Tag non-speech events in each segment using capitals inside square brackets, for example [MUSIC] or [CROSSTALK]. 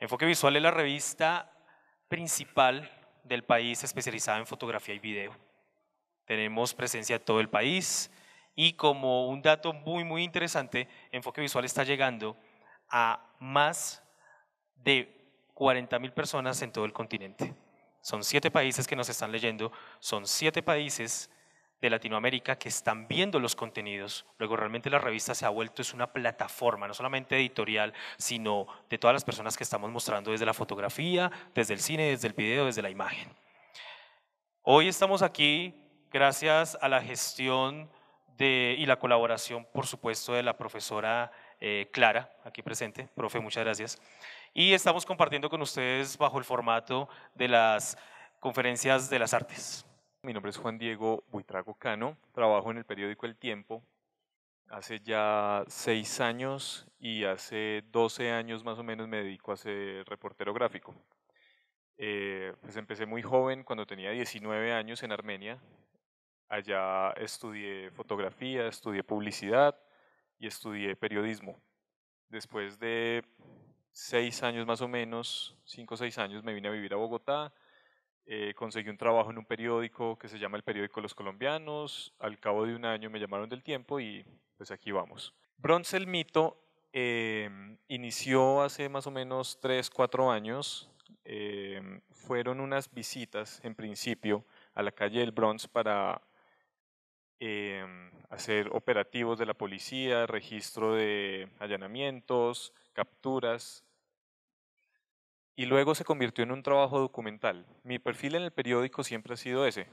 Enfoque Visual es la revista principal del país especializada en fotografía y video. Tenemos presencia en todo el país y como un dato muy muy interesante, Enfoque Visual está llegando a más de 40 mil personas en todo el continente. Son siete países que nos están leyendo, son siete países de Latinoamérica que están viendo los contenidos. Luego realmente la revista se ha vuelto es una plataforma, no solamente editorial, sino de todas las personas que estamos mostrando desde la fotografía, desde el cine, desde el video, desde la imagen. Hoy estamos aquí gracias a la gestión de, y la colaboración, por supuesto, de la profesora eh, Clara, aquí presente. Profe, muchas gracias. Y estamos compartiendo con ustedes bajo el formato de las conferencias de las artes. Mi nombre es Juan Diego Buitrago Cano, trabajo en el periódico El Tiempo hace ya seis años y hace doce años más o menos me dedico a ser reportero gráfico. Eh, pues empecé muy joven, cuando tenía 19 años en Armenia. Allá estudié fotografía, estudié publicidad y estudié periodismo. Después de seis años más o menos, cinco o seis años, me vine a vivir a Bogotá, eh, conseguí un trabajo en un periódico que se llama el periódico Los Colombianos, al cabo de un año me llamaron del tiempo y pues aquí vamos. Bronce el mito eh, inició hace más o menos 3, 4 años, eh, fueron unas visitas en principio a la calle del Bronx para hacer operativos de la policía, registro de allanamientos, capturas y luego se convirtió en un trabajo documental. Mi perfil en el periódico siempre ha sido ese,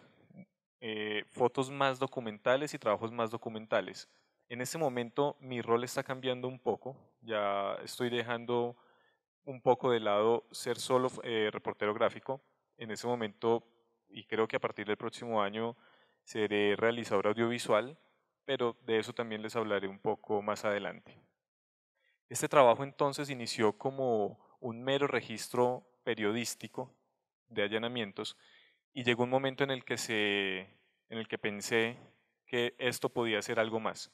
eh, fotos más documentales y trabajos más documentales. En ese momento mi rol está cambiando un poco, ya estoy dejando un poco de lado ser solo eh, reportero gráfico. En ese momento, y creo que a partir del próximo año, seré realizador audiovisual, pero de eso también les hablaré un poco más adelante. Este trabajo entonces inició como un mero registro periodístico de allanamientos y llegó un momento en el que, se, en el que pensé que esto podía ser algo más.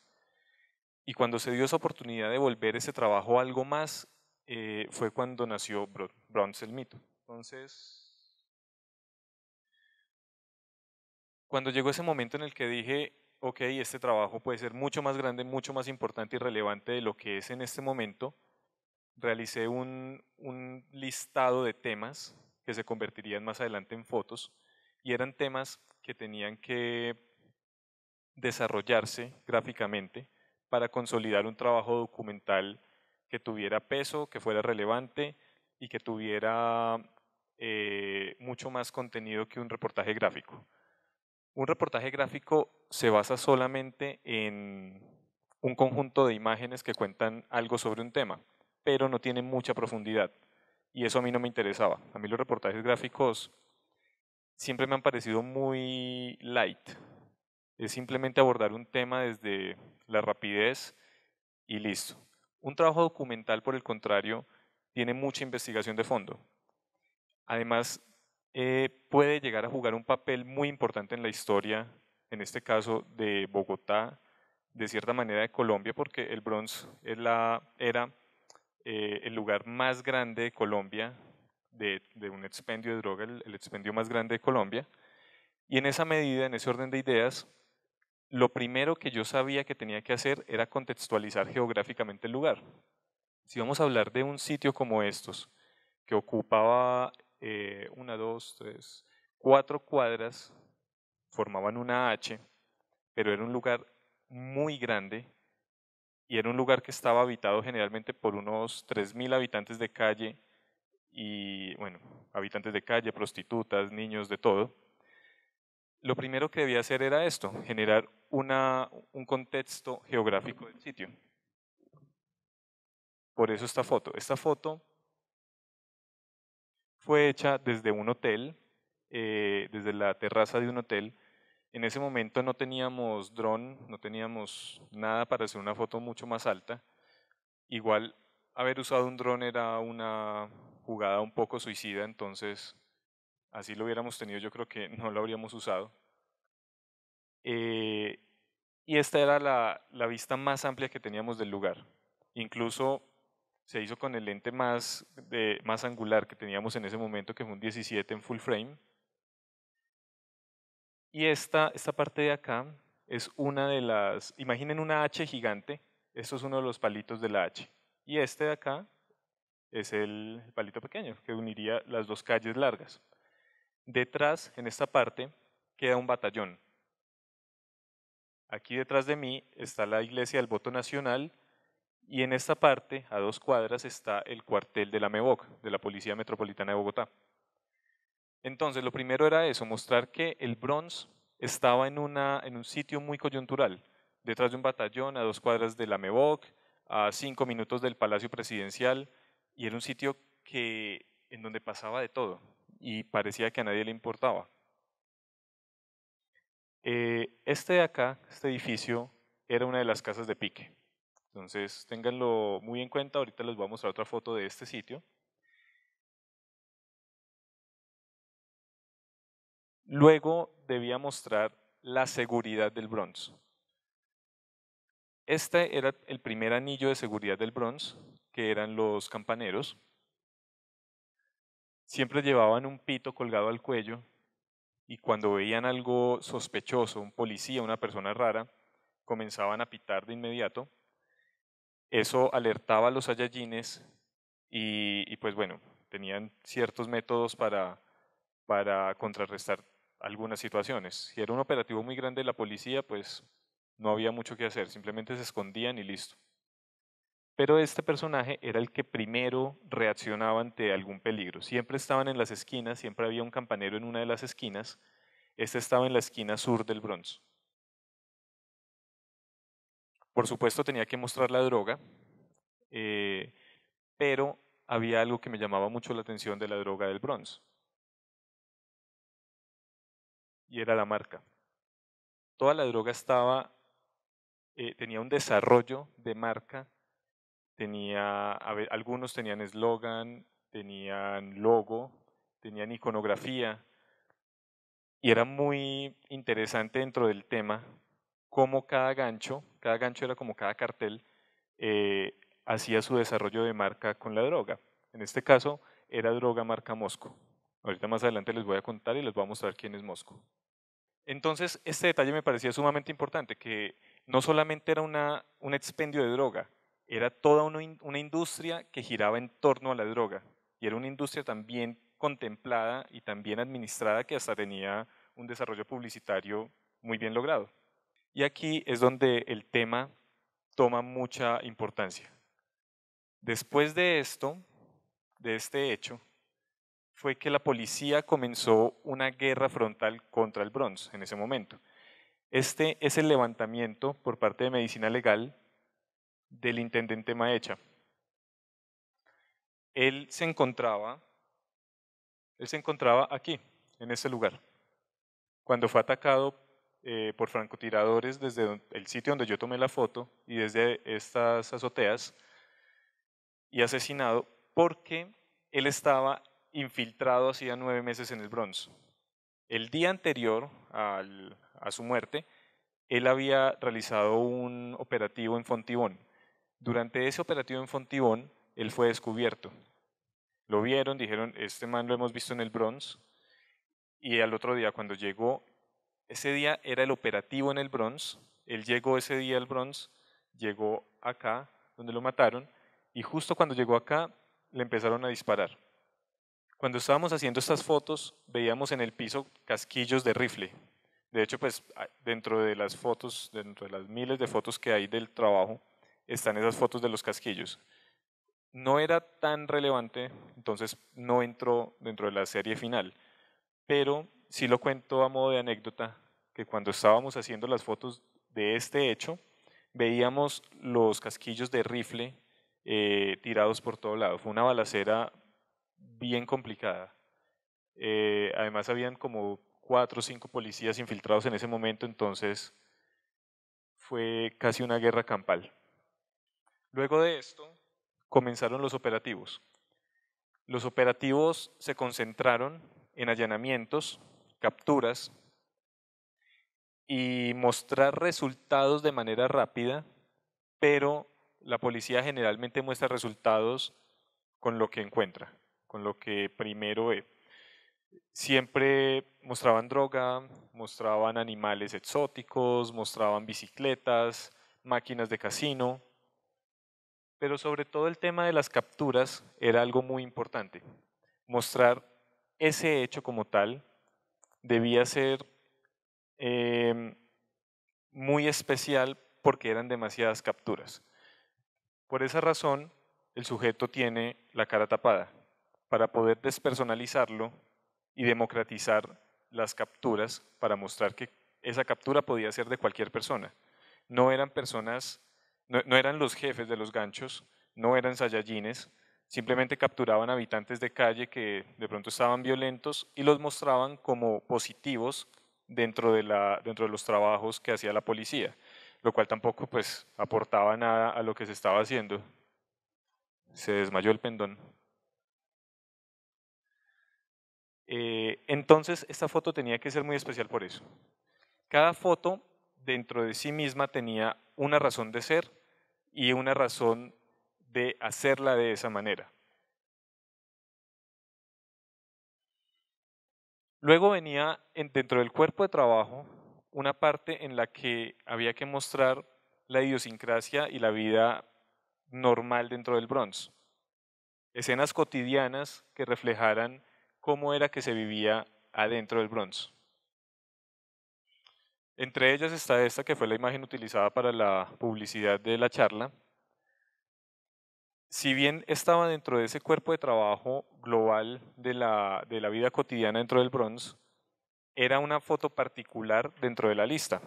Y cuando se dio esa oportunidad de volver ese trabajo algo más, eh, fue cuando nació Bronce el Mito. Entonces, cuando llegó ese momento en el que dije, ok, este trabajo puede ser mucho más grande, mucho más importante y relevante de lo que es en este momento, realicé un, listado de temas que se convertirían más adelante en fotos y eran temas que tenían que desarrollarse gráficamente para consolidar un trabajo documental que tuviera peso, que fuera relevante y que tuviera eh, mucho más contenido que un reportaje gráfico. Un reportaje gráfico se basa solamente en un conjunto de imágenes que cuentan algo sobre un tema pero no tiene mucha profundidad. Y eso a mí no me interesaba. A mí los reportajes gráficos siempre me han parecido muy light. Es simplemente abordar un tema desde la rapidez y listo. Un trabajo documental, por el contrario, tiene mucha investigación de fondo. Además, eh, puede llegar a jugar un papel muy importante en la historia, en este caso de Bogotá, de cierta manera de Colombia, porque el Bronx es la era eh, el lugar más grande de Colombia, de, un expendio de droga, el, expendio más grande de Colombia. Y en esa medida, en ese orden de ideas, lo primero que yo sabía que tenía que hacer era contextualizar geográficamente el lugar. Si vamos a hablar de un sitio como estos, que ocupaba eh, una, dos, tres, cuatro cuadras, formaban una H, pero era un lugar muy grande, y era un lugar que estaba habitado generalmente por unos 3.000 habitantes de calle y, bueno, habitantes de calle, prostitutas, niños, de todo. Lo primero que debía hacer era esto, generar una, un contexto geográfico del sitio. Por eso esta foto. Esta foto fue hecha desde un hotel, eh, desde la terraza de un hotel, en ese momento no teníamos dron, no teníamos nada para hacer una foto mucho más alta. Igual haber usado un dron era una jugada un poco suicida, entonces así lo hubiéramos tenido yo creo que [LAUGHS] no lo habríamos usado. Eh, y esta era la, vista más amplia que teníamos del lugar. Incluso se hizo con el lente más, más angular que teníamos en ese momento, que fue un 17 en full frame, y esta, parte de acá es una de las, imaginen una H gigante, esto es uno de los palitos de la H. Y este de acá es el palito pequeño que uniría las dos calles largas. Detrás, en esta parte, queda un batallón. Aquí detrás de mí está la iglesia del voto nacional y en esta parte, a dos cuadras, está el cuartel de la MEBOC, de la Policía Metropolitana de Bogotá. Entonces, lo primero era eso, mostrar que el Bronx estaba en, una, en un sitio muy coyuntural, detrás de un batallón, a dos cuadras de la Mevoc, a cinco minutos del Palacio Presidencial, y era un sitio que, en donde pasaba de todo, y parecía que a nadie le importaba. Eh, este de acá, este edificio, era una de las casas de Pique. Entonces, ténganlo muy en cuenta, ahorita les voy a mostrar otra foto de este sitio. Luego debía mostrar la seguridad del bronce. Este era el primer anillo de seguridad del bronce, que eran los campaneros. Siempre llevaban un pito colgado al cuello y cuando veían algo sospechoso, un policía, una persona rara, comenzaban a pitar de inmediato. Eso alertaba a los ayayines y, pues bueno, tenían ciertos métodos para, para contrarrestar algunas situaciones. Si era un operativo muy grande de la policía, pues no había mucho que hacer, simplemente se escondían y listo. Pero este personaje era el que primero reaccionaba ante algún peligro. Siempre estaban en las esquinas, siempre había un campanero en una de las esquinas. Este estaba en la esquina sur del Bronx. Por supuesto tenía que mostrar la droga, eh, pero había algo que me llamaba mucho la atención de la droga del Bronx y era la marca. Toda la droga estaba, eh, tenía un desarrollo de marca, tenía, a ver, algunos tenían eslogan, tenían logo, tenían iconografía, y era muy interesante dentro del tema cómo cada gancho, cada gancho era como cada cartel, eh, hacía su desarrollo de marca con la droga. En este caso era droga marca Mosco. Ahorita más adelante les voy a contar y les voy a mostrar quién es Mosco. Entonces, este detalle me parecía sumamente importante, que no solamente era una, un expendio de droga, era toda una, una industria que giraba en torno a la droga. Y era una industria también contemplada y también administrada que hasta tenía un desarrollo publicitario muy bien logrado. Y aquí es donde el tema toma mucha importancia. Después de esto, de este hecho, fue que la policía comenzó una guerra frontal contra el Bronx en ese momento. Este es el levantamiento por parte de Medicina Legal del intendente Maecha. Él se encontraba, él se encontraba aquí, en ese lugar, cuando fue atacado eh, por francotiradores desde el sitio donde yo tomé la foto y desde estas azoteas y asesinado porque él estaba infiltrado hacía nueve meses en el Bronx. El día anterior a su muerte, él había realizado un operativo en Fontibón. Durante ese operativo en Fontibón, él fue descubierto. Lo vieron, dijeron, este man lo hemos visto en el Bronx. Y al otro día, cuando llegó, ese día era el operativo en el Bronx. Él llegó ese día al Bronx, llegó acá, donde lo mataron. Y justo cuando llegó acá, le empezaron a disparar. Cuando estábamos haciendo estas fotos, veíamos en el piso casquillos de rifle. De hecho, pues dentro de las fotos, dentro de las miles de fotos que hay del trabajo, están esas fotos de los casquillos. No era tan relevante, entonces no entró dentro de la serie final, pero sí lo cuento a modo de anécdota, que cuando estábamos haciendo las fotos de este hecho, veíamos los casquillos de rifle eh, tirados por todos lado. Fue una balacera bien complicada. Eh, además habían como cuatro o cinco policías infiltrados en ese momento, entonces fue casi una guerra campal. Luego de esto comenzaron los operativos. Los operativos se concentraron en allanamientos, capturas y mostrar resultados de manera rápida, pero la policía generalmente muestra resultados con lo que encuentra con lo que primero eh, Siempre mostraban droga, mostraban animales exóticos, mostraban bicicletas, máquinas de casino, pero sobre todo el tema de las capturas era algo muy importante. Mostrar ese hecho como tal debía ser em, muy especial porque eran demasiadas capturas. Por esa razón, el sujeto tiene la cara tapada para poder despersonalizarlo y democratizar las capturas para mostrar que esa captura podía ser de cualquier persona. No eran personas, no, eran los jefes de los ganchos, no eran sayallines, simplemente capturaban habitantes de calle que de pronto estaban violentos y los mostraban como positivos dentro de, la, dentro de los trabajos que hacía la policía, lo cual tampoco pues aportaba nada a lo que se estaba haciendo. Se desmayó el pendón. Eh, entonces, esta foto tenía que ser muy especial por eso. Cada foto dentro de sí misma tenía una razón de ser y una razón de hacerla de esa manera. Luego venía dentro del cuerpo de trabajo una parte en la que había que mostrar la idiosincrasia y la vida normal dentro del bronce, Escenas cotidianas que reflejaran cómo era que se vivía adentro del Bronx. Entre ellas está esta que fue la imagen utilizada para la publicidad de la charla. Si bien estaba dentro de ese cuerpo de trabajo global de la, de la vida cotidiana dentro del bronce, era una foto particular dentro de la lista.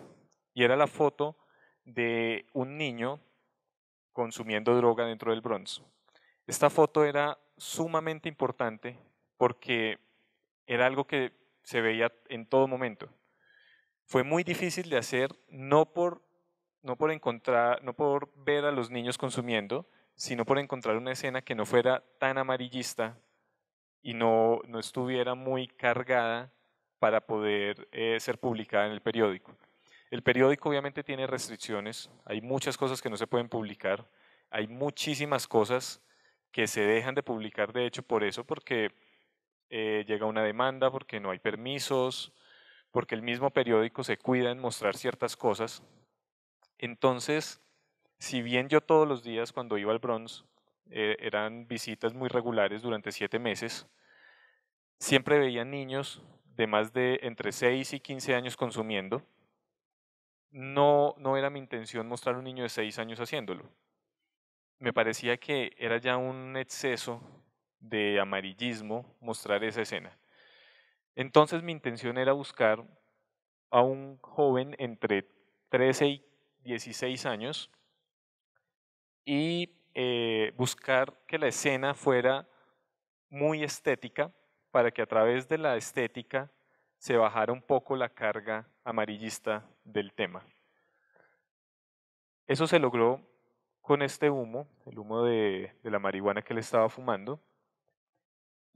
Y era la foto de un niño consumiendo droga dentro del Bronx. Esta foto era sumamente importante porque era algo que se veía en todo momento. Fue muy difícil de hacer, no por, no por encontrar, no por ver a los niños consumiendo, sino por encontrar una escena que no fuera tan amarillista y no, estuviera muy cargada para poder eh, ser publicada en el periódico. El periódico obviamente tiene restricciones, hay muchas cosas que no se pueden publicar, hay muchísimas cosas que se dejan de publicar de hecho por eso, porque eh, llega una demanda porque no hay permisos, porque el mismo periódico se cuida en mostrar ciertas cosas. Entonces, si bien yo todos los días cuando iba al Bronx eh, eran visitas muy regulares durante siete meses, siempre veía niños de más de entre 6 y 15 años consumiendo. No, no era mi intención mostrar un niño de 6 años haciéndolo. Me parecía que era ya un exceso de amarillismo mostrar esa escena. Entonces mi intención era buscar a un joven entre 13 y 16 años y eh, buscar que la escena fuera muy estética para que a través de la estética se bajara un poco la carga amarillista del tema. Eso se logró con este humo, el humo de, de la marihuana que él estaba fumando,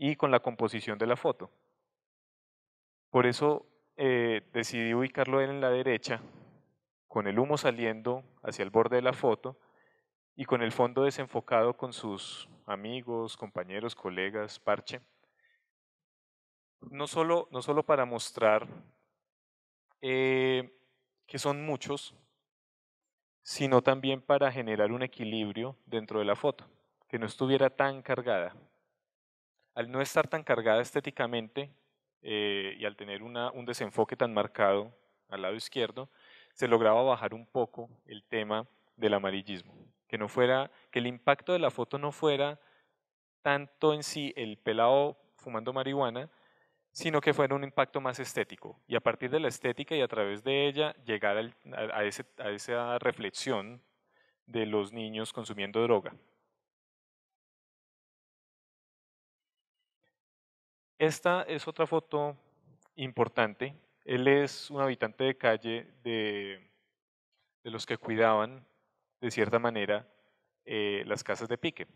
y con la composición de la foto. Por eso eh, decidí ubicarlo en la derecha, con el humo saliendo hacia el borde de la foto y con el fondo desenfocado con sus amigos, compañeros, colegas, parche. No solo, no solo para mostrar eh, que son muchos, sino también para generar un equilibrio dentro de la foto, que no estuviera tan cargada, al no estar tan cargada estéticamente eh, y al tener un desenfoque tan marcado al lado izquierdo, se lograba bajar un poco el tema del amarillismo, que no fuera, que el impacto de la foto no fuera tanto en sí el pelado fumando marihuana, sino que fuera un impacto más estético. Y a partir de la estética y a través de ella llegar a, a esa reflexión de los niños consumiendo droga. Esta es otra foto importante. Él es un habitante de calle de, los que cuidaban, de cierta manera, eh, las casas de pique.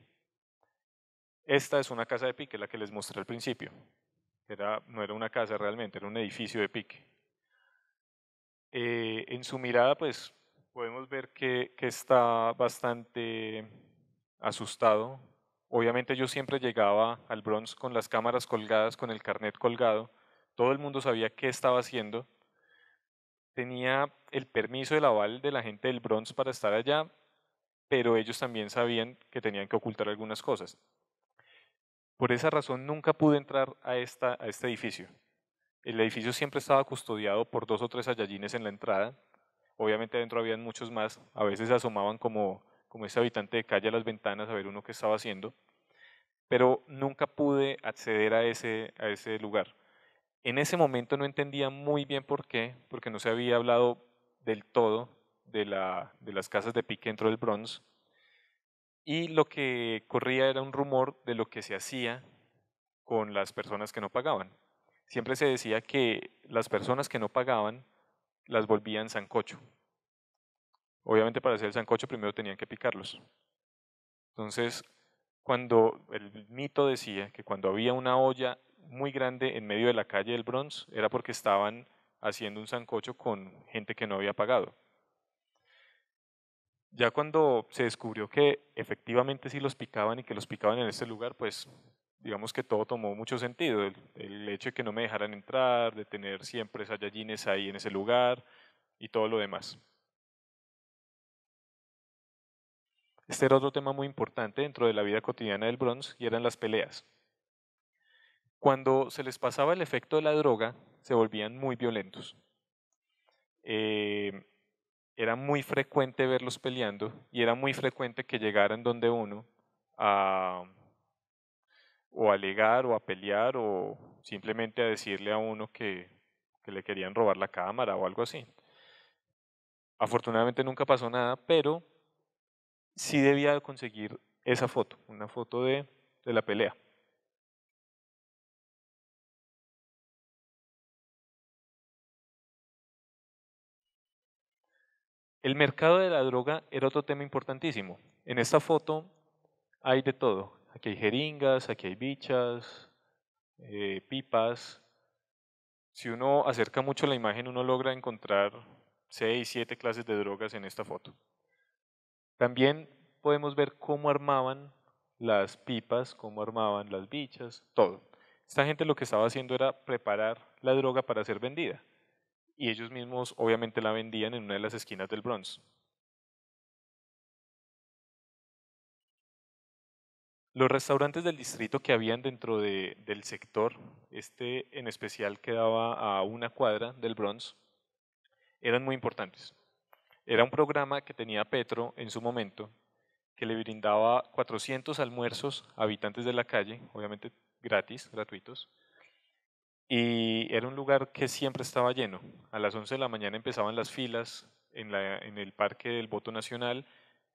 Esta es una casa de pique, la que les mostré al principio. no era una casa realmente, era un edificio de pique. Eh, en su mirada, pues, podemos ver que está bastante asustado, Obviamente yo siempre llegaba al Bronx con las cámaras colgadas, con el carnet colgado, todo el mundo sabía qué estaba haciendo, tenía el permiso del aval de la gente del Bronx para estar allá, pero ellos también sabían que tenían que ocultar algunas cosas. Por esa razón nunca pude entrar a, esta, a este edificio. El edificio siempre estaba custodiado por dos o tres ayallines en la entrada. Obviamente dentro habían muchos más. A veces asomaban como como ese habitante de calle a las ventanas a ver uno qué estaba haciendo, pero nunca pude acceder a ese, a ese lugar. En ese momento no entendía muy bien por qué, porque no se había hablado del todo de, de las casas de pique dentro del Bronx, y lo que corría era un rumor de lo que se hacía con las personas que no pagaban. Siempre se decía que las personas que no pagaban las volvían sancocho, Obviamente para hacer el sancocho primero tenían que picarlos. Entonces, cuando el mito decía que cuando había una olla muy grande en medio de la calle del Bronx, era porque estaban haciendo un sancocho con gente que no había pagado. Ya cuando se descubrió que efectivamente sí los picaban y que los picaban en ese lugar, pues digamos que todo tomó mucho sentido. El, hecho de que no me dejaran entrar, de tener siempre sayallines ahí en ese lugar y todo lo demás. Este era otro tema muy importante dentro de la vida cotidiana del Bronx y eran las peleas. Cuando se les pasaba el efecto de la droga, se volvían muy violentos. Eh, era muy frecuente verlos peleando y era muy frecuente que llegaran donde uno a o a alegar o a pelear o simplemente a decirle a uno que, que le querían robar la cámara o algo así. Afortunadamente nunca pasó nada, pero si debía conseguir esa foto, una foto de, de la pelea. El mercado de la droga era otro tema importantísimo. En esta foto hay de todo. Aquí hay jeringas, aquí hay bichas, eh, pipas. Si uno acerca mucho la imagen, uno logra encontrar seis, siete clases de drogas en esta foto. También podemos ver cómo armaban las pipas, cómo armaban las bichas, todo. Esta gente lo que estaba haciendo era preparar la droga para ser vendida. Y ellos mismos obviamente la vendían en una de las esquinas del Bronx. Los restaurantes del distrito que habían dentro del sector, este en especial que daba a una cuadra del Bronx, eran muy importantes. Era un programa que tenía Petro en su momento, que le brindaba 400 almuerzos a habitantes de la calle, obviamente gratis, gratuitos, y era un lugar que siempre estaba lleno. A las 11 de la mañana empezaban las filas en, el Parque del Voto Nacional,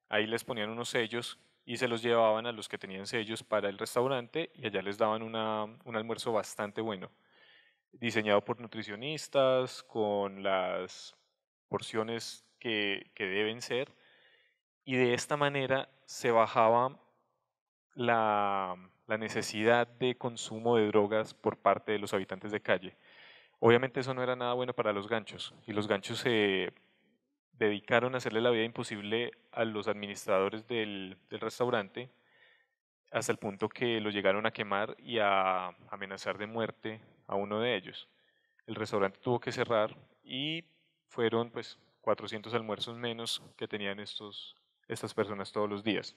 ahí les ponían unos sellos y se los llevaban a los que tenían sellos para el restaurante y allá les daban un almuerzo bastante bueno, diseñado por nutricionistas, con las porciones que, deben ser, y de esta manera se bajaba la, necesidad de consumo de drogas por parte de los habitantes de calle. Obviamente eso no era nada bueno para los ganchos y los ganchos se dedicaron a hacerle la vida imposible a los administradores del, del restaurante hasta el punto que lo llegaron a quemar y a amenazar de muerte a uno de ellos. El restaurante tuvo que cerrar y fueron pues 400 almuerzos menos que tenían estos, estas personas todos los días.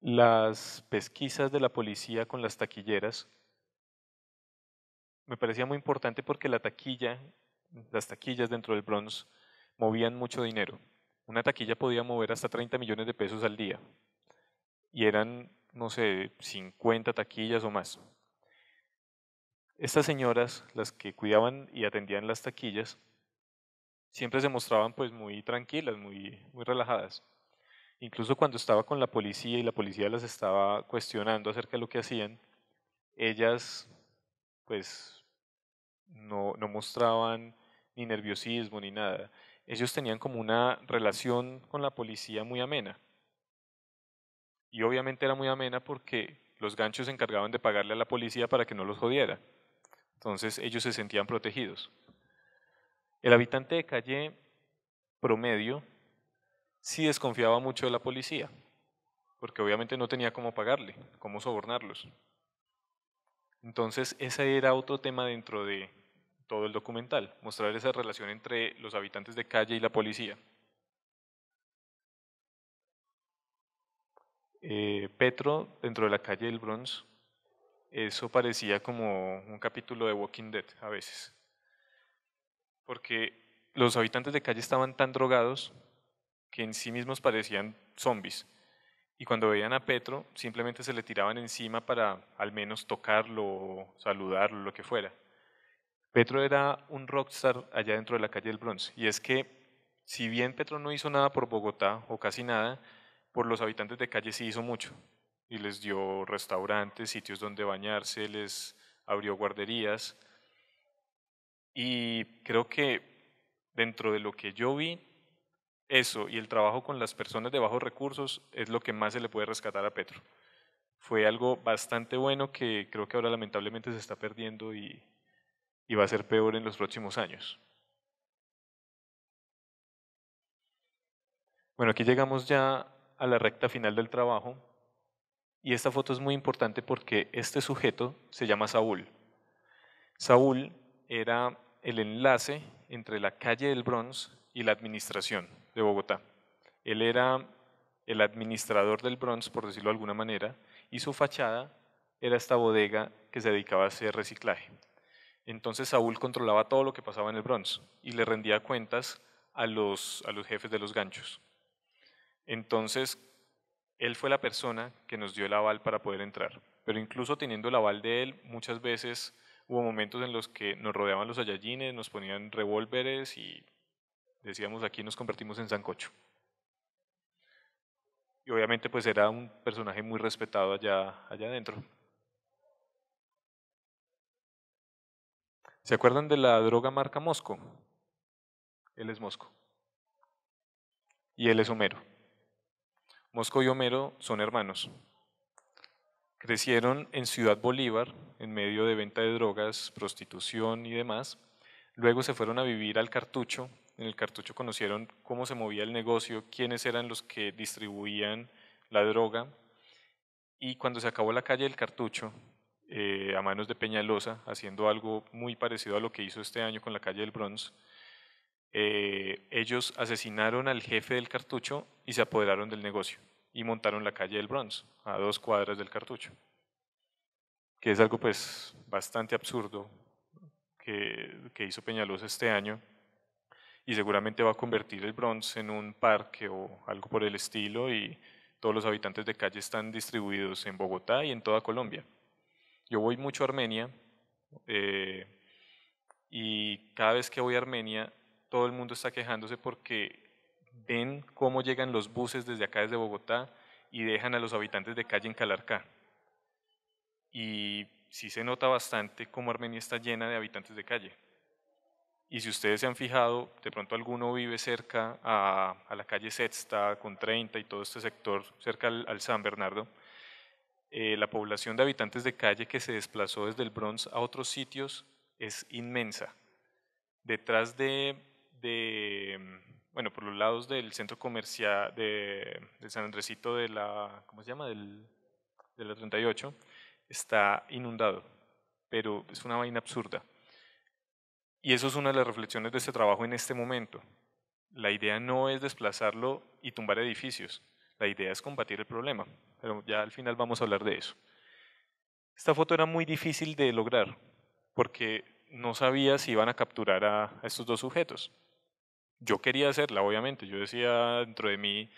Las pesquisas de la policía con las taquilleras me parecía muy importante porque la taquilla, las taquillas dentro del Bronx movían mucho dinero. Una taquilla podía mover hasta 30 millones de pesos al día y eran, no sé, 50 taquillas o más. Estas señoras, las que cuidaban y atendían las taquillas, siempre se mostraban pues muy tranquilas, muy, muy relajadas. Incluso cuando estaba con la policía y la policía las estaba cuestionando acerca de lo que hacían, ellas pues no, no mostraban ni nerviosismo ni nada. Ellos tenían como una relación con la policía muy amena. Y obviamente era muy amena porque los ganchos se encargaban de pagarle a la policía para que no los jodiera. Entonces ellos se sentían protegidos. El habitante de calle promedio sí desconfiaba mucho de la policía, porque obviamente no tenía cómo pagarle, cómo sobornarlos. Entonces ese era otro tema dentro de todo el documental, mostrar esa relación entre los habitantes de calle y la policía. Eh, Petro, dentro de la calle del Bronx, eso parecía como un capítulo de Walking Dead a veces. Porque los habitantes de calle estaban tan drogados que en sí mismos parecían zombies. Y cuando veían a Petro, simplemente se le tiraban encima para al menos tocarlo, saludarlo, lo que fuera. Petro era un rockstar allá dentro de la calle del Bronx. Y es que, si bien Petro no hizo nada por Bogotá, o casi nada, por los habitantes de calle sí hizo mucho y les dio restaurantes, sitios donde bañarse, les abrió guarderías. Y creo que dentro de lo que yo vi, eso y el trabajo con las personas de bajos recursos es lo que más se le puede rescatar a Petro. Fue algo bastante bueno que creo que ahora lamentablemente se está perdiendo y, y va a ser peor en los próximos años. Bueno, aquí llegamos ya a la recta final del trabajo. Y esta foto es muy importante porque este sujeto se llama Saúl. Saúl era el enlace entre la calle del Bronx y la administración de Bogotá. Él era el administrador del Bronx, por decirlo de alguna manera, y su fachada era esta bodega que se dedicaba a hacer reciclaje. Entonces Saúl controlaba todo lo que pasaba en el Bronx y le rendía cuentas a los, a los jefes de los ganchos. Entonces, él fue la persona que nos dio el aval para poder entrar. Pero incluso teniendo el aval de él, muchas veces hubo momentos en los que nos rodeaban los ayayines, nos ponían revólveres y decíamos aquí nos convertimos en sancocho. Y obviamente pues era un personaje muy respetado allá, allá adentro. ¿Se acuerdan de la droga marca Mosco? Él es Mosco. Y él es Homero. Mosco y Homero son hermanos. Crecieron en Ciudad Bolívar, en medio de venta de drogas, prostitución y demás. Luego se fueron a vivir al Cartucho. En el Cartucho conocieron cómo se movía el negocio, quiénes eran los que distribuían la droga. Y cuando se acabó la calle del Cartucho, eh, a manos de Peñalosa, haciendo algo muy parecido a lo que hizo este año con la calle del Bronx, eh, ellos asesinaron al jefe del cartucho y se apoderaron del negocio y montaron la calle del Bronx, a dos cuadras del cartucho, que es algo pues bastante absurdo que, hizo Peñalosa este año y seguramente va a convertir el bronce en un parque o algo por el estilo y todos los habitantes de calle están distribuidos en Bogotá y en toda Colombia. Yo voy mucho a Armenia eh, y cada vez que voy a Armenia todo el mundo está quejándose porque ven cómo llegan los buses desde acá, desde Bogotá, y dejan a los habitantes de calle en Calarcá. Y sí se nota bastante cómo Armenia está llena de habitantes de calle. Y si ustedes se han fijado, de pronto alguno vive cerca a, la calle Sexta, con 30 y todo este sector, cerca al, San Bernardo, eh, la población de habitantes de calle que se desplazó desde el Bronx a otros sitios es inmensa. Detrás de de, mm, bueno, por los lados del centro comercial de, San Andresito de la, ¿cómo se llama? de la 38, está inundado, pero es una vaina absurda. Y eso es una de las reflexiones de este trabajo en este momento. La idea no es desplazarlo y tumbar edificios, la idea es combatir el problema, pero ya al final vamos a hablar de eso. Esta foto era muy difícil de lograr, porque no sabía si iban a capturar a estos dos sujetos yo quería hacerla, obviamente. Yo decía dentro de mí,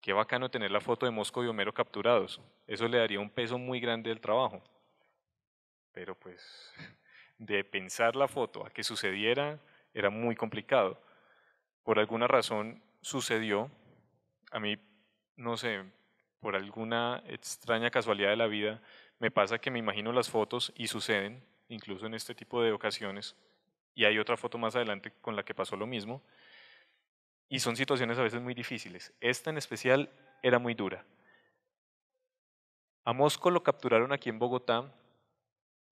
qué bacano tener la foto de Mosco y Homero capturados. Eso le daría un peso muy grande al trabajo. Pero pues [LAUGHS] de pensar la foto a que sucediera era muy complicado. Por alguna razón sucedió. A mí, no sé, por alguna extraña casualidad de la vida, me pasa que me imagino las fotos y suceden, incluso en este tipo de ocasiones. Y hay otra foto más adelante con la que pasó lo mismo y son situaciones a veces muy difíciles. Esta en especial era muy dura. A Mosco lo capturaron aquí en Bogotá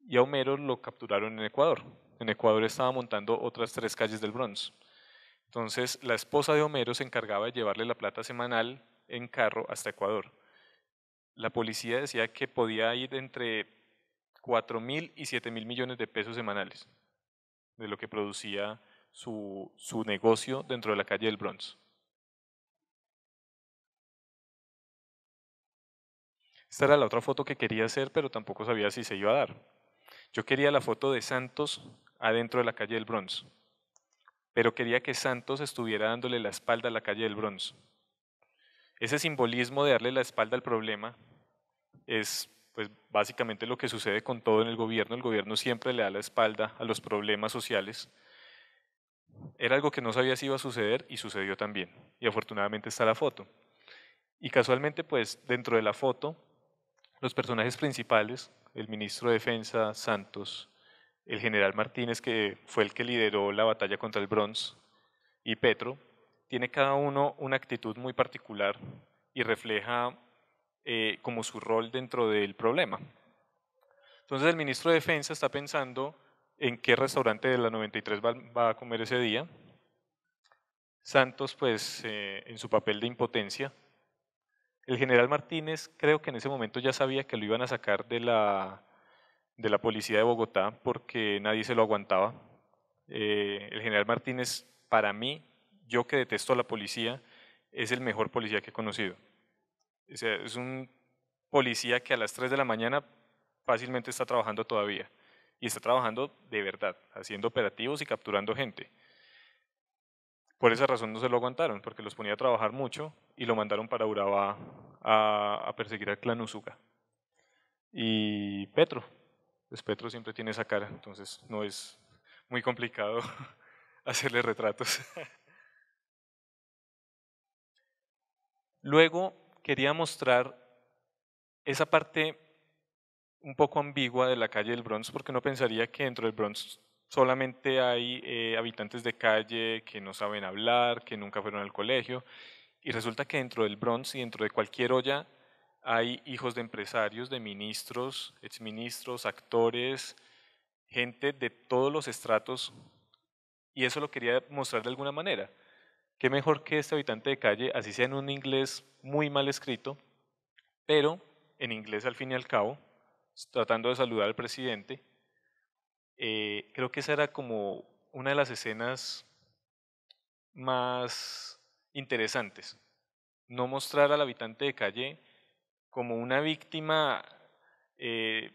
y a Homero lo capturaron en Ecuador. En Ecuador estaba montando otras tres calles del Bronx. Entonces, la esposa de Homero se encargaba de llevarle la plata semanal en carro hasta Ecuador. La policía decía que podía ir entre 4 mil y 7 mil millones de pesos semanales de lo que producía su, negocio dentro de la calle del Bronx. Esta era la otra foto que quería hacer, pero tampoco sabía si se iba a dar. Yo quería la foto de Santos adentro de la calle del Bronx, pero quería que Santos estuviera dándole la espalda a la calle del Bronx. Ese simbolismo de darle la espalda al problema es pues, básicamente lo que sucede con todo en el gobierno. El gobierno siempre le da la espalda a los problemas sociales, era algo que no sabía si iba a suceder y sucedió también. Y afortunadamente está la foto. Y casualmente, pues dentro de la foto, los personajes principales, el ministro de Defensa Santos, el general Martínez, que fue el que lideró la batalla contra el Bronx, y Petro, tiene cada uno una actitud muy particular y refleja eh, como su rol dentro del problema. Entonces el ministro de Defensa está pensando en qué restaurante de la 93 va, a comer ese día. Santos, pues, eh, en su papel de impotencia. El general Martínez creo que en ese momento ya sabía que lo iban a sacar de la, de la policía de Bogotá porque nadie se lo aguantaba. Eh, el general Martínez, para mí, yo que detesto a la policía, es el mejor policía que he conocido. es un policía que a las 3 de la mañana fácilmente está trabajando todavía y está trabajando de verdad, haciendo operativos y capturando gente. Por esa razón no se lo aguantaron, porque los ponía a trabajar mucho y lo mandaron para Urabá a, perseguir al clan Uzuka. Y Petro, pues Petro siempre tiene esa cara, entonces no es muy complicado [LAUGHS] hacerle retratos. [LAUGHS] Luego quería mostrar esa parte un poco ambigua de la calle del Bronx, porque no pensaría que dentro del Bronx solamente hay eh, habitantes de calle que no saben hablar, que nunca fueron al colegio, y resulta que dentro del Bronx y dentro de cualquier olla hay hijos de empresarios, de ministros, exministros, actores, gente de todos los estratos, y eso lo quería mostrar de alguna manera. Qué mejor que este habitante de calle, así sea en un inglés muy mal escrito, pero en inglés al fin y al cabo, tratando de saludar al presidente. Eh, creo que esa era como una de las escenas más interesantes. No mostrar al habitante de calle como una víctima eh,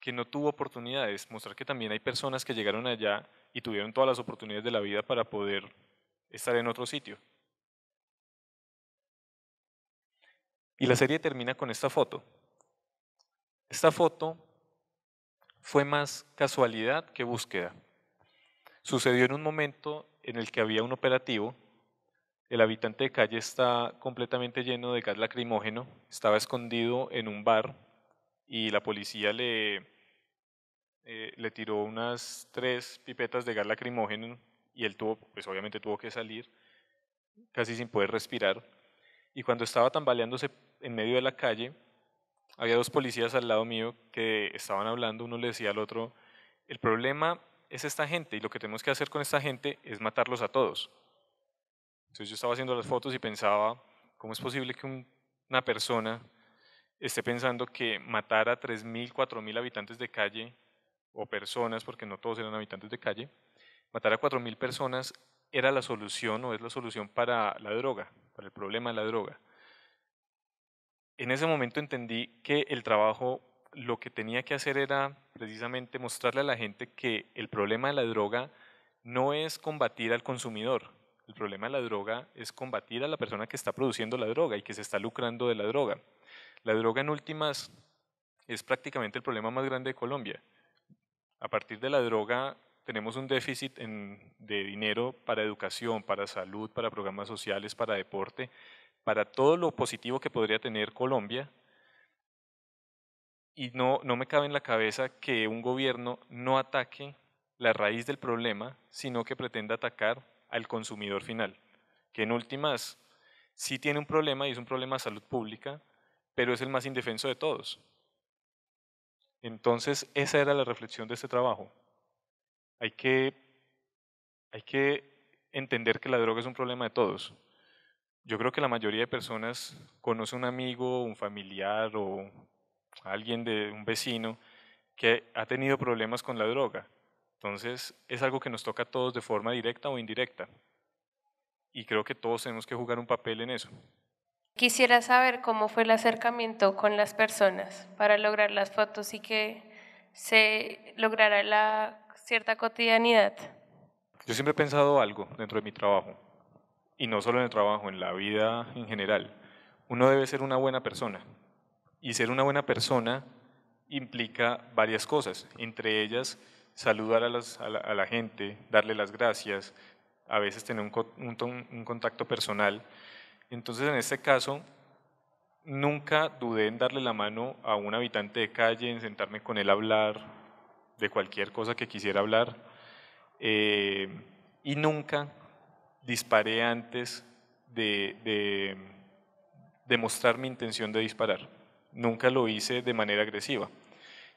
que no tuvo oportunidades, mostrar que también hay personas que llegaron allá y tuvieron todas las oportunidades de la vida para poder estar en otro sitio. Y la serie termina con esta foto. Esta foto fue más casualidad que búsqueda. Sucedió en un momento en el que había un operativo, el habitante de calle está completamente lleno de gas lacrimógeno, estaba escondido en un bar y la policía le, eh, le tiró unas tres pipetas de gas lacrimógeno y él tuvo, pues obviamente tuvo que salir casi sin poder respirar. Y cuando estaba tambaleándose en medio de la calle, había dos policías al lado mío que estaban hablando, uno le decía al otro, el problema es esta gente y lo que tenemos que hacer con esta gente es matarlos a todos. Entonces yo estaba haciendo las fotos y pensaba, ¿cómo es posible que una persona esté pensando que matar a 3.000, 4.000 habitantes de calle o personas, porque no todos eran habitantes de calle, matar a 4.000 personas era la solución o es la solución para la droga, para el problema de la droga? en ese momento entendí que el trabajo lo que tenía que hacer era precisamente mostrarle a la gente que el problema de la droga no es combatir al consumidor, el problema de la droga es combatir a la persona que está produciendo la droga y que se está lucrando de la droga. La droga en últimas es prácticamente el problema más grande de Colombia. A partir de la droga tenemos un déficit de dinero para educación, para salud, para programas sociales, para deporte, para todo lo positivo que podría tener Colombia. Y no, no me cabe en la cabeza que un gobierno no ataque la raíz del problema, sino que pretenda atacar al consumidor final, que en últimas sí tiene un problema y es un problema de salud pública, pero es el más indefenso de todos. Entonces, esa era la reflexión de este trabajo. Hay que, hay que entender que la droga es un problema de todos, yo creo que la mayoría de personas conoce un amigo, un familiar o alguien de un vecino que ha tenido problemas con la droga. Entonces es algo que nos toca a todos de forma directa o indirecta. Y creo que todos tenemos que jugar un papel en eso. Quisiera saber cómo fue el acercamiento con las personas para lograr las fotos y que se lograra la cierta cotidianidad. Yo siempre he pensado algo dentro de mi trabajo y no solo en el trabajo, en la vida en general. Uno debe ser una buena persona. Y ser una buena persona implica varias cosas, entre ellas saludar a, la, gente, darle las gracias, a veces tener un, contacto personal. Entonces, en este caso, nunca dudé en darle la mano a un habitante de calle, en sentarme con él a hablar de cualquier cosa que quisiera hablar. Eh, y nunca disparé antes de, de, mostrar mi intención de disparar. Nunca lo hice de manera agresiva.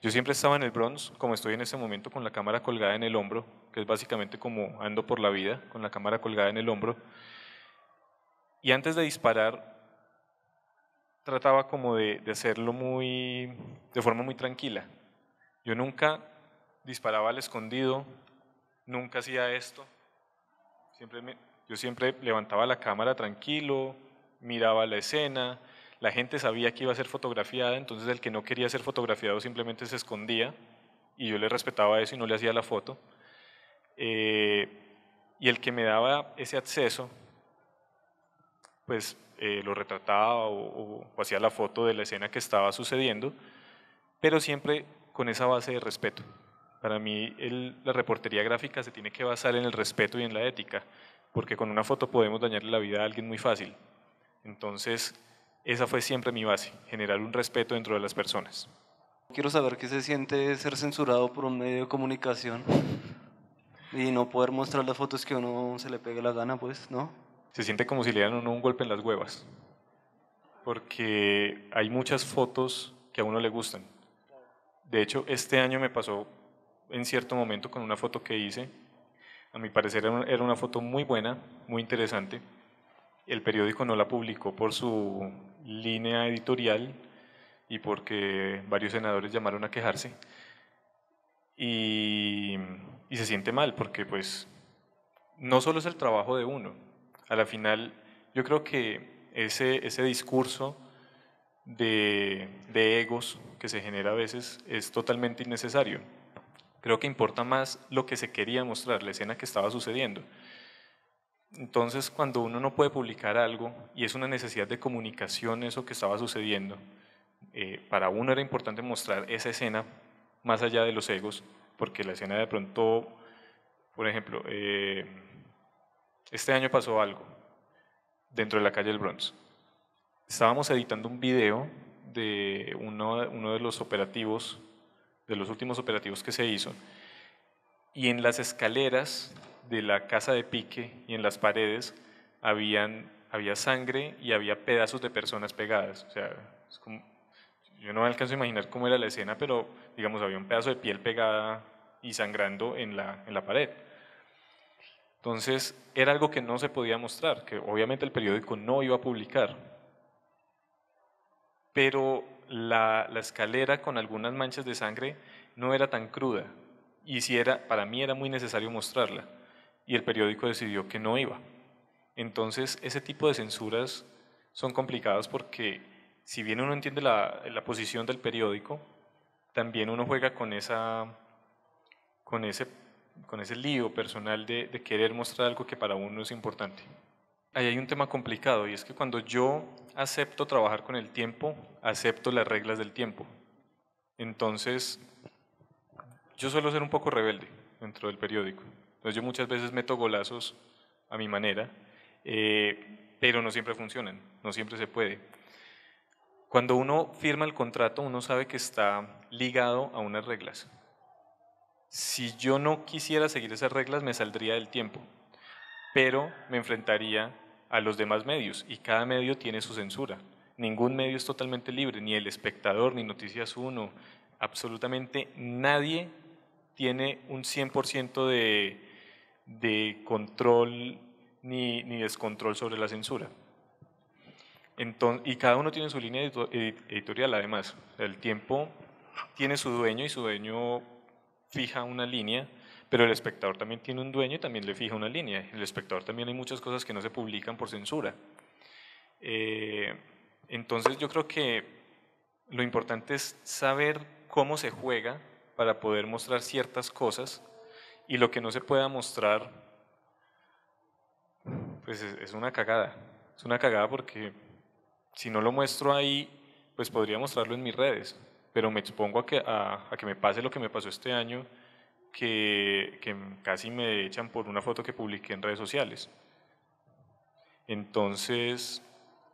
Yo siempre estaba en el Bronx, como estoy en ese momento, con la cámara colgada en el hombro, que es básicamente como ando por la vida, con la cámara colgada en el hombro. Y antes de disparar, trataba como de, de hacerlo muy, de forma muy tranquila. Yo nunca disparaba al escondido, nunca hacía esto. Siempre me, yo siempre levantaba la cámara tranquilo, miraba la escena, la gente sabía que iba a ser fotografiada, entonces el que no quería ser fotografiado simplemente se escondía y yo le respetaba eso y no le hacía la foto. Eh, y el que me daba ese acceso, pues eh, lo retrataba o, hacía la foto de la escena que estaba sucediendo, pero siempre con esa base de respeto. Para mí la reportería gráfica se tiene que basar en el respeto y en la ética porque con una foto podemos dañarle la vida a alguien muy fácil. Entonces, esa fue siempre mi base, generar un respeto dentro de las personas. Quiero saber qué se siente ser censurado por un medio de comunicación y no poder mostrar las fotos que uno se le pegue la gana, pues, ¿no? Se siente como si le dieran uno un golpe en las huevas, porque hay muchas fotos que a uno le gustan. De hecho, este año me pasó en cierto momento con una foto que hice a mi parecer era una foto muy buena, muy interesante. El periódico no la publicó por su línea editorial y porque varios senadores llamaron a quejarse. Y, se siente mal porque pues no solo es el trabajo de uno. A la final yo creo que ese, discurso de, de egos que se genera a veces es totalmente innecesario. Creo que importa más lo que se quería mostrar, la escena que estaba sucediendo. Entonces, cuando uno no puede publicar algo y es una necesidad de comunicación eso que estaba sucediendo, eh, para uno era importante mostrar esa escena más allá de los egos, porque la escena de pronto, por ejemplo, eh, este año pasó algo dentro de la calle del Bronx. Estábamos editando un video de uno, uno de los operativos de los últimos operativos que se hizo, y en las escaleras de la casa de pique y en las paredes habían, había sangre y había pedazos de personas pegadas. O sea, yo no me alcanzo a imaginar cómo era la escena, pero digamos, había un pedazo de piel pegada y sangrando en la, en la pared. Entonces, era algo que no se podía mostrar, que obviamente el periódico no iba a publicar. Pero la, escalera con algunas manchas de sangre no era tan cruda y si era, para mí era muy necesario mostrarla y el periódico decidió que no iba. Entonces ese tipo de censuras son complicadas porque si bien uno entiende la, posición del periódico, también uno juega con, con, ese, lío personal de, de querer mostrar algo que para uno es importante ahí hay un tema complicado y es que cuando yo acepto trabajar con el tiempo, acepto las reglas del tiempo. Entonces, yo suelo ser un poco rebelde dentro del periódico. Entonces yo muchas veces meto golazos a mi manera, eh, pero no siempre funcionan, no siempre se puede. Cuando uno firma el contrato, uno sabe que está ligado a unas reglas. Si yo no quisiera seguir esas reglas, me saldría del tiempo pero me enfrentaría a los demás medios y cada medio tiene su censura. Ningún medio es totalmente libre, ni El Espectador, ni Noticias 1, absolutamente nadie tiene un 100% de, de control ni, descontrol sobre la censura. y cada uno tiene su línea editorial, además. El tiempo tiene su dueño y su dueño fija una línea pero el espectador también tiene un dueño y también le fija una línea. El espectador también hay muchas cosas que no se publican por censura. Eh, entonces yo creo que lo importante es saber cómo se juega para poder mostrar ciertas cosas y lo que no se pueda mostrar, pues es, una cagada. Es una cagada porque si no lo muestro ahí, pues podría mostrarlo en mis redes, pero me expongo a que, a que me pase lo que me pasó este año que, casi me echan por una foto que publiqué en redes sociales. Entonces,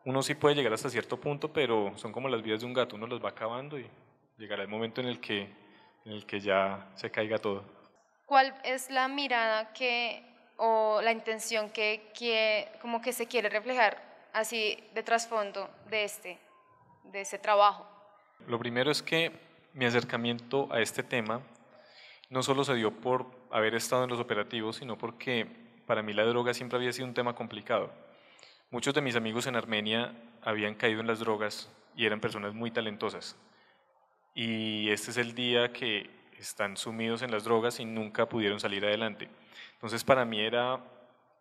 uno sí puede llegar hasta cierto punto, pero son como las vidas de un gato, uno las va acabando y llegará el momento en el que, en el que ya se caiga todo. ¿Cuál es la mirada o la intención que, que como que se quiere reflejar así de trasfondo de este, de ese trabajo? Lo primero es que mi acercamiento a este tema no solo se dio por haber estado en los operativos, sino porque para mí la droga siempre había sido un tema complicado. Muchos de mis amigos en Armenia habían caído en las drogas y eran personas muy talentosas. Y este es el día que están sumidos en las drogas y nunca pudieron salir adelante. Entonces para mí era,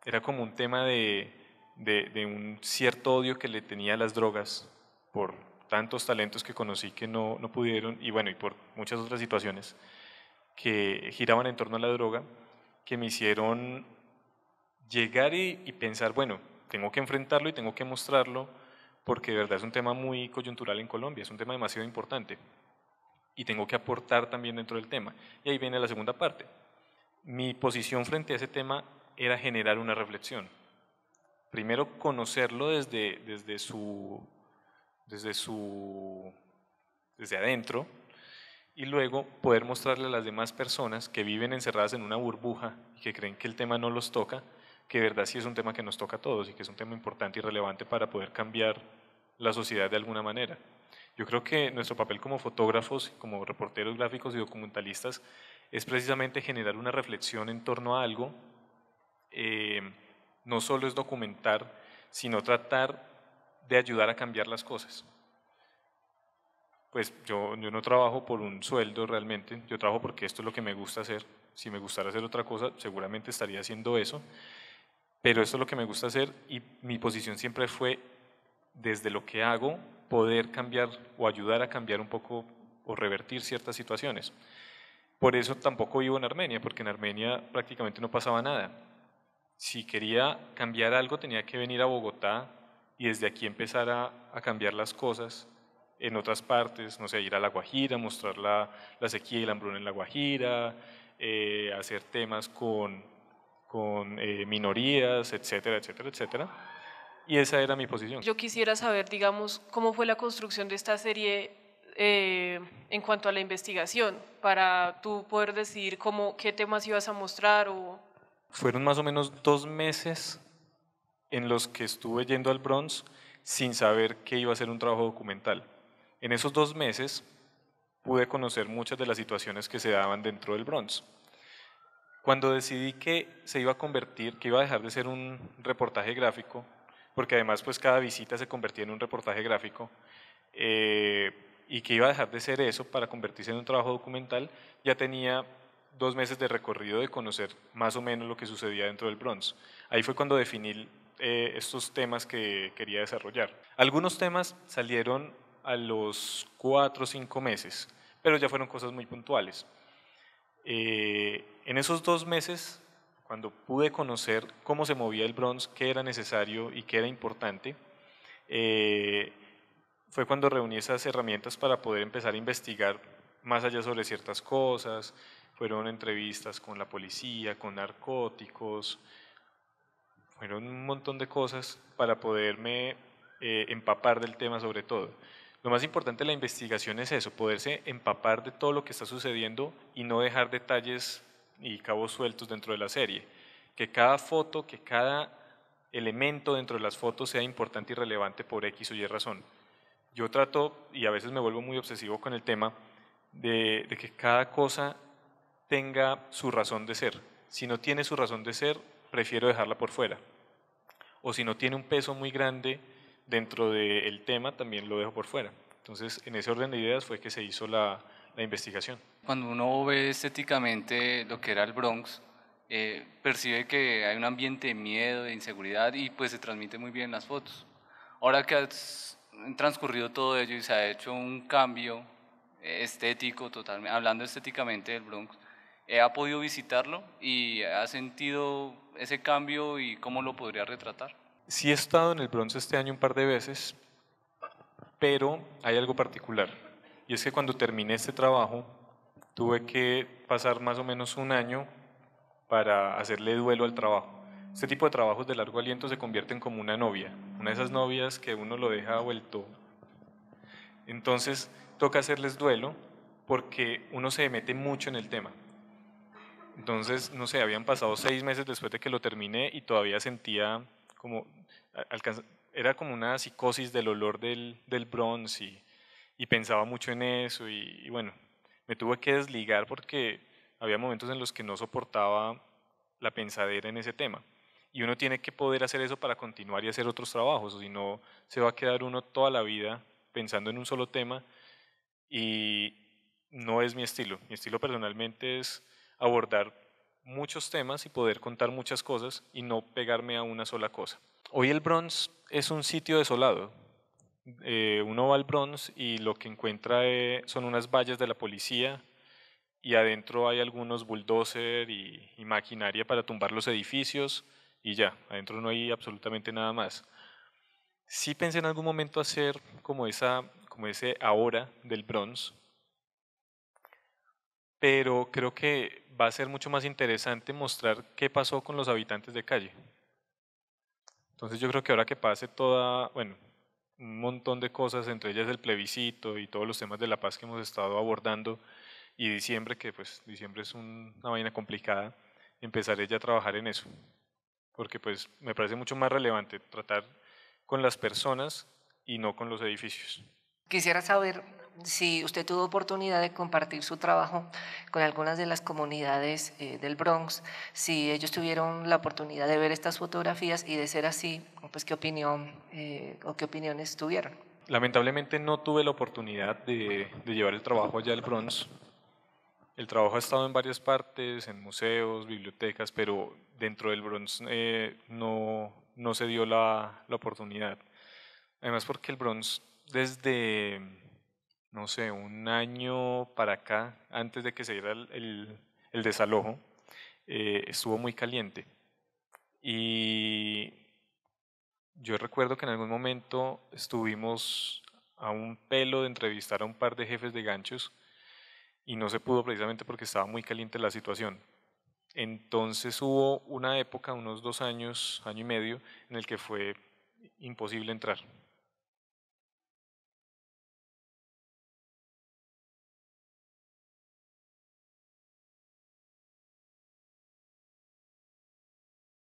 era como un tema de, un cierto odio que le tenía a las drogas por tantos talentos que conocí que no, no pudieron y bueno, y por muchas otras situaciones que giraban en torno a la droga que me hicieron llegar y, pensar, bueno, tengo que enfrentarlo y tengo que mostrarlo porque de verdad es un tema muy coyuntural en Colombia, es un tema demasiado importante y tengo que aportar también dentro del tema. Y ahí viene la segunda parte. Mi posición frente a ese tema era generar una reflexión. Primero, conocerlo desde, desde, su, desde, su, desde adentro, y luego poder mostrarle a las demás personas que viven encerradas en una burbuja y que creen que el tema no los toca, que verdad sí es un tema que nos toca a todos y que es un tema importante y relevante para poder cambiar la sociedad de alguna manera. Yo creo que nuestro papel como fotógrafos, como reporteros gráficos y documentalistas es precisamente generar una reflexión en torno a algo. Eh, no solo es documentar, sino tratar de ayudar a cambiar las cosas pues yo, no trabajo por un sueldo realmente, yo trabajo porque esto es lo que me gusta hacer. Si me gustara hacer otra cosa, seguramente estaría haciendo eso, pero esto es lo que me gusta hacer y mi posición siempre fue, desde lo que hago, poder cambiar o ayudar a cambiar un poco o revertir ciertas situaciones. Por eso tampoco vivo en Armenia, porque en Armenia prácticamente no pasaba nada. Si quería cambiar algo tenía que venir a Bogotá y desde aquí empezar a cambiar las cosas en otras partes, no sé, ir a La Guajira, mostrar la, sequía y la hambruna en La Guajira, eh, hacer temas con, eh, minorías, etcétera, etcétera, etcétera. Y esa era mi posición. Yo quisiera saber, digamos, cómo fue la construcción de esta serie eh, en cuanto a la investigación, para tú poder decir qué temas ibas a mostrar. O... Fueron más o menos dos meses en los que estuve yendo al Bronx sin saber que iba a ser un trabajo documental. En esos dos meses pude conocer muchas de las situaciones que se daban dentro del Bronx. Cuando decidí que se iba a convertir, que iba a dejar de ser un reportaje gráfico, porque además pues cada visita se convertía en un reportaje gráfico, eh, y que iba a dejar de ser eso para convertirse en un trabajo documental, ya tenía dos meses de recorrido de conocer más o menos lo que sucedía dentro del Bronx. Ahí fue cuando definí eh, estos temas que quería desarrollar. Algunos temas salieron a los cuatro o cinco meses, pero ya fueron cosas muy puntuales. Eh, en esos dos meses, cuando pude conocer cómo se movía el bronce, qué era necesario y qué era importante, eh, fue cuando reuní esas herramientas para poder empezar a investigar más allá sobre ciertas cosas. Fueron entrevistas con la policía, con narcóticos, fueron un montón de cosas para poderme eh, empapar del tema sobre todo. Lo más importante de la investigación es eso, poderse empapar de todo lo que está sucediendo y no dejar detalles y cabos sueltos dentro de la serie. Que cada foto, que cada elemento dentro de las fotos sea importante y relevante por X o Y razón. Yo trato, y a veces me vuelvo muy obsesivo con el tema, de, de que cada cosa tenga su razón de ser. Si no tiene su razón de ser, prefiero dejarla por fuera. O si no tiene un peso muy grande, dentro del tema también lo dejo por fuera. Entonces, en ese orden de ideas fue que se hizo la, la investigación. Cuando uno ve estéticamente lo que era el Bronx, eh, percibe que hay un ambiente de miedo, de inseguridad y pues se transmite muy bien las fotos. Ahora que has transcurrido todo ello y se ha hecho un cambio eh, estético, totalmente, hablando estéticamente del Bronx, eh, ¿ha podido visitarlo y ha sentido ese cambio y cómo lo podría retratar? Sí he estado en el bronce este año un par de veces, pero hay algo particular. Y es que cuando terminé este trabajo, tuve que pasar más o menos un año para hacerle duelo al trabajo. Este tipo de trabajos de largo aliento se convierten como una novia, una de esas novias que uno lo deja vuelto. Entonces toca hacerles duelo porque uno se mete mucho en el tema. Entonces, no sé, habían pasado seis meses después de que lo terminé y todavía sentía era como una psicosis del olor del, del bronce y, pensaba mucho en eso y, bueno, me tuve que desligar porque había momentos en los que no soportaba la pensadera en ese tema. Y uno tiene que poder hacer eso para continuar y hacer otros trabajos, si no, se va a quedar uno toda la vida pensando en un solo tema y no es mi estilo. Mi estilo personalmente es abordar muchos temas y poder contar muchas cosas y no pegarme a una sola cosa. Hoy el Bronx es un sitio desolado. Eh, uno va al Bronx y lo que encuentra eh, son unas vallas de la policía y adentro hay algunos bulldozer y, maquinaria para tumbar los edificios y ya, adentro no hay absolutamente nada más. Si pensé en algún momento hacer como, esa, como ese ahora del Bronx, pero creo que va a ser mucho más interesante mostrar qué pasó con los habitantes de calle. Entonces yo creo que ahora que pase toda, bueno, un montón de cosas, entre ellas el plebiscito y todos los temas de la paz que hemos estado abordando, y diciembre, que pues diciembre es una vaina complicada, empezaré ya a trabajar en eso, porque pues me parece mucho más relevante tratar con las personas y no con los edificios. Quisiera saber si usted tuvo oportunidad de compartir su trabajo con algunas de las comunidades eh, del Bronx, si ellos tuvieron la oportunidad de ver estas fotografías y de ser así, pues qué opinión eh, o qué opiniones tuvieron. Lamentablemente no tuve la oportunidad de, llevar el trabajo allá al Bronx. El trabajo ha estado en varias partes, en museos, bibliotecas, pero dentro del Bronx eh, no, no se dio la oportunidad. Además porque el Bronx desde no sé, un año para acá, antes de que se diera el, desalojo, eh, estuvo muy caliente. Y yo recuerdo que en algún momento estuvimos a un pelo de entrevistar a un par de jefes de ganchos y no se pudo precisamente porque estaba muy caliente la situación. Entonces hubo una época, unos dos años, año y medio, en el que fue imposible entrar.